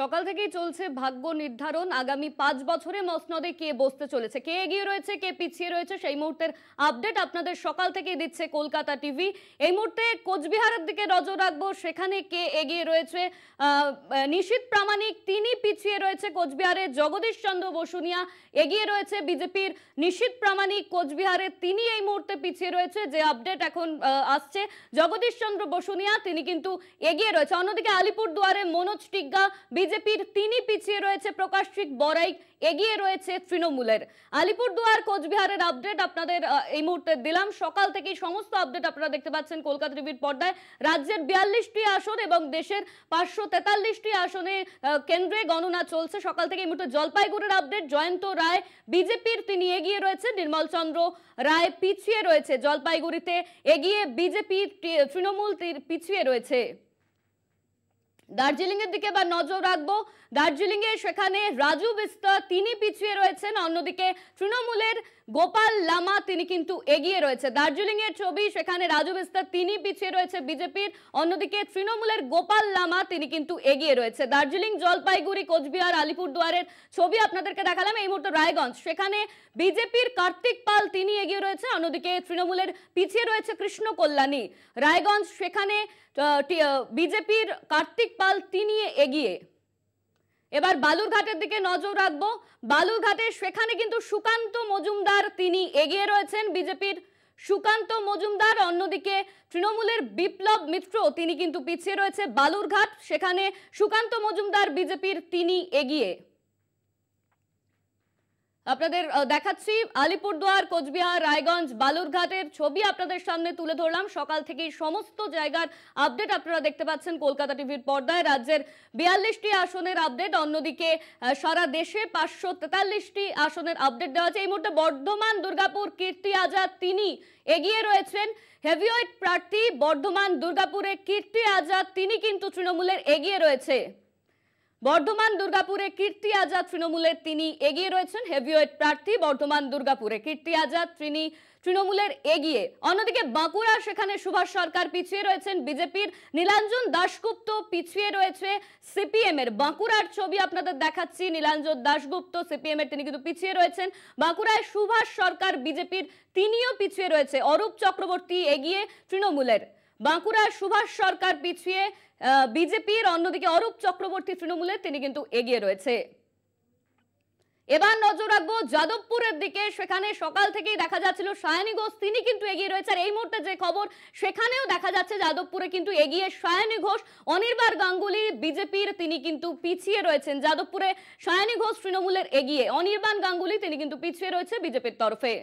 সকাল থেকেই চলছে ভাগ্য নির্ধারণ আগামী পাঁচ বছরে মসনদে কে বসতে চলেছে কে এগিয়ে রয়েছে কে পিছিয়ে রয়েছে সেই মুহূর্তের আপডেট আপনাদের সকাল থেকে দিচ্ছে কলকাতা টিভি এই মুহূর্তে কোচবিহারের দিকে নজর রাখবো সেখানে কে এগিয়ে রয়েছে নিশীত প্রামাণিক তিনি পিছিয়ে রয়েছে কোচবিহারের জগদীশ চন্দ্র বসুনিয়া এগিয়ে রয়েছে বিজেপির নিশীত প্রামাণিক কোচবিহারে তিনি এই মুহূর্তে পিছিয়ে রয়েছে যে আপডেট এখন আসছে জগদীশ চন্দ্র বসুনিয়া তিনি কিন্তু এগিয়ে রয়েছে অন্যদিকে আলিপুর দুয়ারে মনোজ টিগ্গা বিজেপির তিনি পিছিয়ে রয়েছে প্রকাশিক বড়াই এগিয়ে রয়েছে তৃণমূলের আলিপুরদুয়ার কোচবিহারের আপডেট আপনাদের এই মুহূর্তে দিলাম সকাল থেকে সমস্ত আপডেট আপনারা দেখতে পাচ্ছেন কলকাতা রিভির পর্দায় রাজ্যের বিয়াল্লিশটি আসন এবং দেশের পাঁচশো তেতাল্লিশটি আসনে কেন্দ্রে গণনা চলছে সকাল থেকে এই মুহূর্তে জলপাইগুড়ির আপডেট জয়ন্ত রায় বিজেপির তিনি এগিয়ে রয়েছে নির্মল চন্দ্র রায় পিছিয়ে রয়েছে জলপাইগুড়িতে এগিয়ে বিজেপি তৃণমূল পিছিয়ে রয়েছে দার্জিলিং এর দিকে বা নজর রাখবো দার্জিলিং এ সেখানে রাজু বিস্তর তিনি পিছিয়ে রয়েছেন অন্যদিকে তৃণমূলের গোপাল লামা তিনি কিন্তু এগিয়ে রয়েছে দার্জিলিং এর ছবি সেখানে রাজু বিস্তর তিনি পিছিয়ে রয়েছে বিজেপির অন্যদিকে তৃণমূলের গোপাল লামা তিনি কিন্তু এগিয়ে রয়েছে দার্জিলিং জলপাইগুড়ি কোচবিহার আলিপুরদুয়ারের ছবি আপনাদেরকে দেখালাম এই মুহূর্তে রায়গঞ্জ সেখানে বিজেপির কার্তিক পাল তিনি এগিয়ে রয়েছে অন্যদিকে তৃণমূলের পিছিয়ে রয়েছে কৃষ্ণ কল্যাণী রায়গঞ্জ সেখানে বিজেপির কার্তিক পাল তিনি এগিয়ে এবার বালুরঘাটের দিকে নজর রাখবো বালুরঘাটে সেখানে কিন্তু সুকান্ত মজুমদার তিনি এগিয়ে রয়েছেন বিজেপির সুকান্ত মজুমদার অন্যদিকে তৃণমূলের বিপ্লব মিত্র তিনি কিন্তু পিছিয়ে রয়েছে বালুরঘাট সেখানে সুকান্ত মজুমদার বিজেপির তিনি এগিয়ে আপনাদের দেখাচ্ছি আলিপুরদুয়ার কোচবিহার রায়গঞ্জ বালুরঘাটের ছবি আপনাদের সামনে তুলে ধরলাম সকাল থেকেই সমস্ত জায়গার আপডেট আপনারা দেখতে পাচ্ছেন কলকাতা টিভির পর্দায় রাজ্যের বিয়াল্লিশটি আসনের আপডেট অন্যদিকে সারা দেশে পাঁচশো তেতাল্লিশটি আসনের আপডেট দেওয়া আছে এই মুহূর্তে বর্ধমান দুর্গাপুর কীর্তি আজাদ তিনি এগিয়ে রয়েছেন হেভিওয়েট প্রার্থী বর্ধমান দুর্গাপুরে কীর্তি আজাদ তিনি কিন্তু তৃণমূলের এগিয়ে রয়েছে বর্ধমান দুর্গাপুরে কীর্তি আজাদ তৃণমূলের তিনি এগিয়ে রয়েছেন হেভিওয়েট প্রার্থী বর্ধমান দুর্গাপুরে কীর্তি আজাদ তিনি তৃণমূলের এগিয়ে অন্যদিকে বাঁকুড়া সেখানে সুভাষ সরকার পিছিয়ে রয়েছেন বিজেপির নীলাঞ্জন দাশগুপ্ত পিছিয়ে রয়েছে সিপিএম এর বাঁকুড়ার ছবি আপনাদের দেখাচ্ছি নীলাঞ্জন দাশগুপ্ত সিপিএম এর তিনি কিন্তু পিছিয়ে রয়েছেন বাঁকুড়ায় সুভাষ সরকার বিজেপির তিনিও পিছিয়ে রয়েছে অরূপ চক্রবর্তী এগিয়ে তৃণমূলের বাঁকুড়ার সুভাষ সরকার পিছিয়ে বিজেপির অন্যদিকে অরূপ চক্রবর্তী তৃণমূলে তিনি কিন্তু এগিয়ে রয়েছে এবার নজর রাখবো যাদবপুরের দিকে সেখানে সকাল থেকেই দেখা যাচ্ছিল সায়ানী ঘোষ তিনি কিন্তু এগিয়ে রয়েছে আর এই মুহূর্তে যে খবর সেখানেও দেখা যাচ্ছে যাদবপুরে কিন্তু এগিয়ে সায়নী ঘোষ অনির্বার গাঙ্গুলি বিজেপির তিনি কিন্তু পিছিয়ে রয়েছেন যাদবপুরে সায়ানী ঘোষ তৃণমূলের এগিয়ে অনির্বাণ গাঙ্গুলি তিনি কিন্তু পিছিয়ে রয়েছে বিজেপির তরফে